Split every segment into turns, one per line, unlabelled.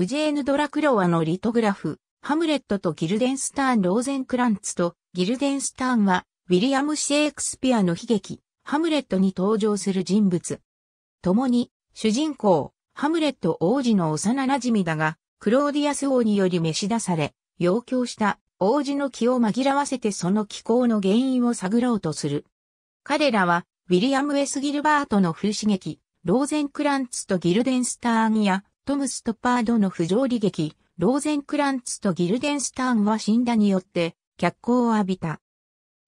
ウジェーヌ・ドラクロワのリトグラフ、ハムレットとギルデンスターン・ローゼンクランツとギルデンスターンは、ウィリアム・シェイクスピアの悲劇、ハムレットに登場する人物。共に、主人公、ハムレット王子の幼馴染だが、クローディアス王により召し出され、要求した王子の気を紛らわせてその気候の原因を探ろうとする。彼らは、ウィリアム・エス・ギルバートの風刺劇、ローゼンクランツとギルデンスターンや、トム・ストパードの不条理劇、ローゼンクランツとギルデンスターンは死んだによって脚光を浴びた。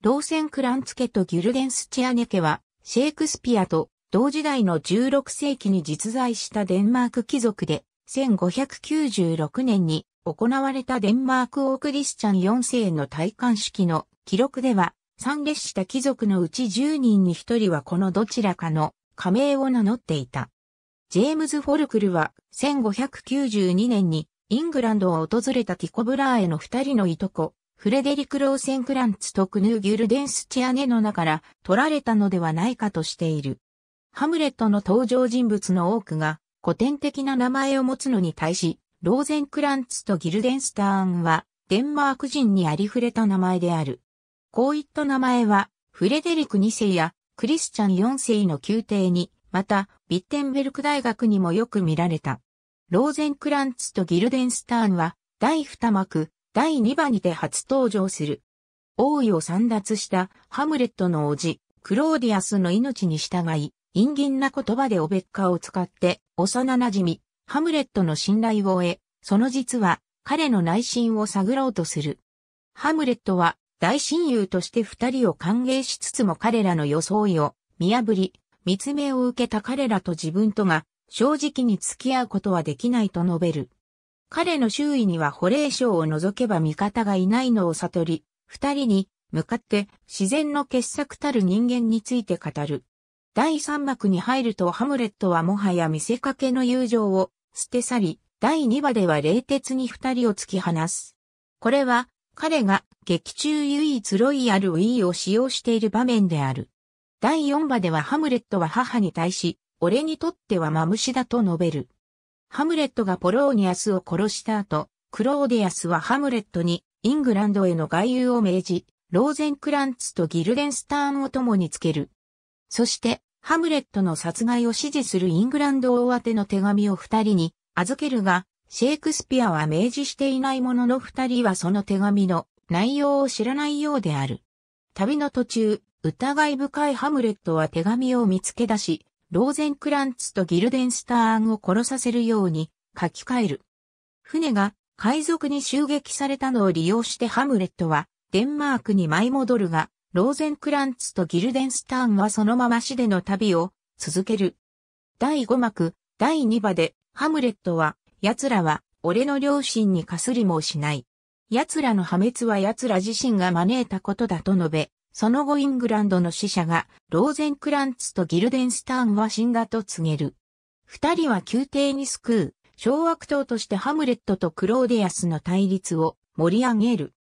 ローゼンクランツ家とギルデンスチアネ家はシェイクスピアと同時代の16世紀に実在したデンマーク貴族で1596年に行われたデンマーク王クリスチャン4世の戴冠式の記録では参列した貴族のうち10人に1人はこのどちらかの加盟を名乗っていた。ジェームズ・フォルクルは1592年にイングランドを訪れたティコブラーへの二人のいとこ、フレデリク・ローセンクランツとクヌー・ギュルデンスチアネの名から取られたのではないかとしている。ハムレットの登場人物の多くが古典的な名前を持つのに対し、ローゼンクランツとギルデンスターンはデンマーク人にありふれた名前である。こういった名前はフレデリク2世やクリスチャン4世の宮廷にまた、ビッテンベルク大学にもよく見られた。ローゼンクランツとギルデンスターンは、第2幕、第2番にて初登場する。王位を散奪したハムレットの叔父、クローディアスの命に従い、陰銀な言葉でオベッカを使って、幼馴染、ハムレットの信頼を得、その実は、彼の内心を探ろうとする。ハムレットは、大親友として二人を歓迎しつつも彼らの装いを見破り、見つめを受けた彼らと自分とが正直に付き合うことはできないと述べる。彼の周囲には保冷症を除けば味方がいないのを悟り、二人に向かって自然の傑作たる人間について語る。第三幕に入るとハムレットはもはや見せかけの友情を捨て去り、第二話では冷徹に二人を突き放す。これは彼が劇中唯一ロイヤルウィーを使用している場面である。第4話ではハムレットは母に対し、俺にとってはマムシだと述べる。ハムレットがポローニアスを殺した後、クローディアスはハムレットにイングランドへの外遊を命じ、ローゼンクランツとギルデンスターンを共につける。そして、ハムレットの殺害を支持するイングランド王宛の手紙を二人に預けるが、シェイクスピアは明示していないものの二人はその手紙の内容を知らないようである。旅の途中、疑い深いハムレットは手紙を見つけ出し、ローゼンクランツとギルデンスターンを殺させるように書き換える。船が海賊に襲撃されたのを利用してハムレットはデンマークに舞い戻るが、ローゼンクランツとギルデンスターンはそのまま死での旅を続ける。第5幕、第2話で、ハムレットは、奴らは、俺の両親にかすりもしない。奴らの破滅は奴ら自身が招いたことだと述べ、その後イングランドの死者が、ローゼンクランツとギルデンスターンは死んだと告げる。二人は宮廷に救う、小悪党としてハムレットとクローディアスの対立を盛り上げる。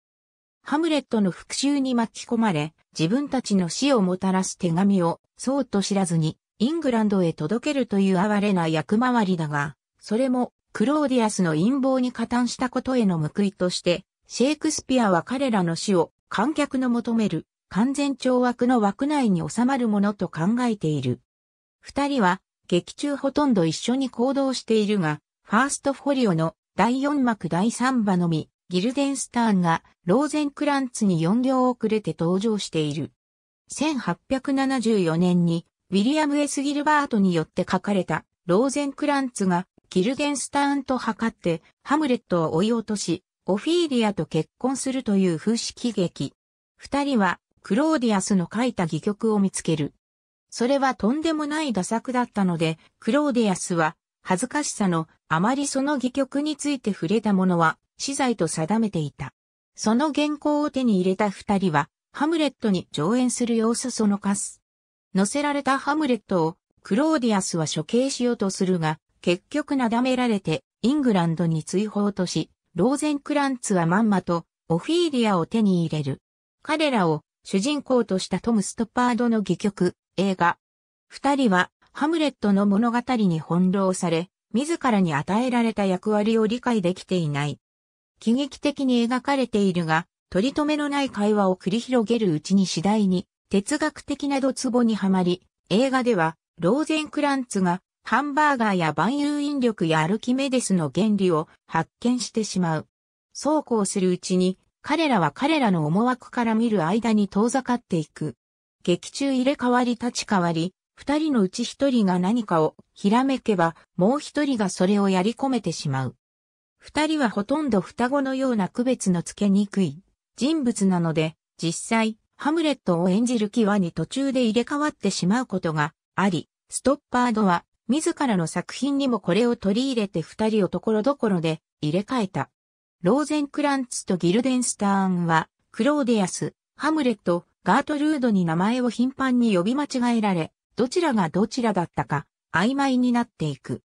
ハムレットの復讐に巻き込まれ、自分たちの死をもたらす手紙を、そうと知らずに、イングランドへ届けるという哀れな役回りだが、それも、クローディアスの陰謀に加担したことへの報いとして、シェイクスピアは彼らの死を観客の求める完全懲悪の枠内に収まるものと考えている。二人は劇中ほとんど一緒に行動しているが、ファーストフォリオの第4幕第3話のみ、ギルデンスターンがローゼンクランツに4行遅れて登場している。1874年にウィリアム・エス・ギルバートによって書かれたローゼンクランツがギルデンスターンと測ってハムレットを追い落とし、オフィーリアと結婚するという風式劇。二人はクローディアスの書いた戯曲を見つける。それはとんでもない打作だったので、クローディアスは、恥ずかしさの、あまりその戯曲について触れたものは、死罪と定めていた。その原稿を手に入れた二人は、ハムレットに上演する様子そのかす。載せられたハムレットを、クローディアスは処刑しようとするが、結局なだめられて、イングランドに追放とし、ローゼンクランツはまんまと、オフィーリアを手に入れる。彼らを主人公としたトム・ストッパードの戯曲、映画。二人は、ハムレットの物語に翻弄され、自らに与えられた役割を理解できていない。喜劇的に描かれているが、取り留めのない会話を繰り広げるうちに次第に、哲学的なドツボにはまり、映画では、ローゼンクランツが、ハンバーガーや万有引力やアルキメデスの原理を発見してしまう。そうこうするうちに、彼らは彼らの思惑から見る間に遠ざかっていく。劇中入れ替わり立ち替わり、二人のうち一人が何かをひらめけば、もう一人がそれをやり込めてしまう。二人はほとんど双子のような区別のつけにくい人物なので、実際、ハムレットを演じる際に途中で入れ替わってしまうことがあり、ストッパードは自らの作品にもこれを取り入れて二人をところどころで入れ替えた。ローゼンクランツとギルデンスターンは、クローディアス、ハムレット、ガートルードに名前を頻繁に呼び間違えられ、どちらがどちらだったか、曖昧になっていく。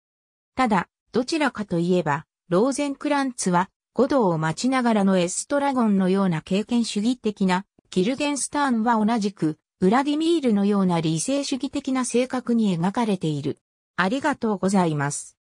ただ、どちらかといえば、ローゼンクランツは、五道を待ちながらのエストラゴンのような経験主義的な、ギルゲンスターンは同じく、ウラディミールのような理性主義的な性格に描かれている。ありがとうございます。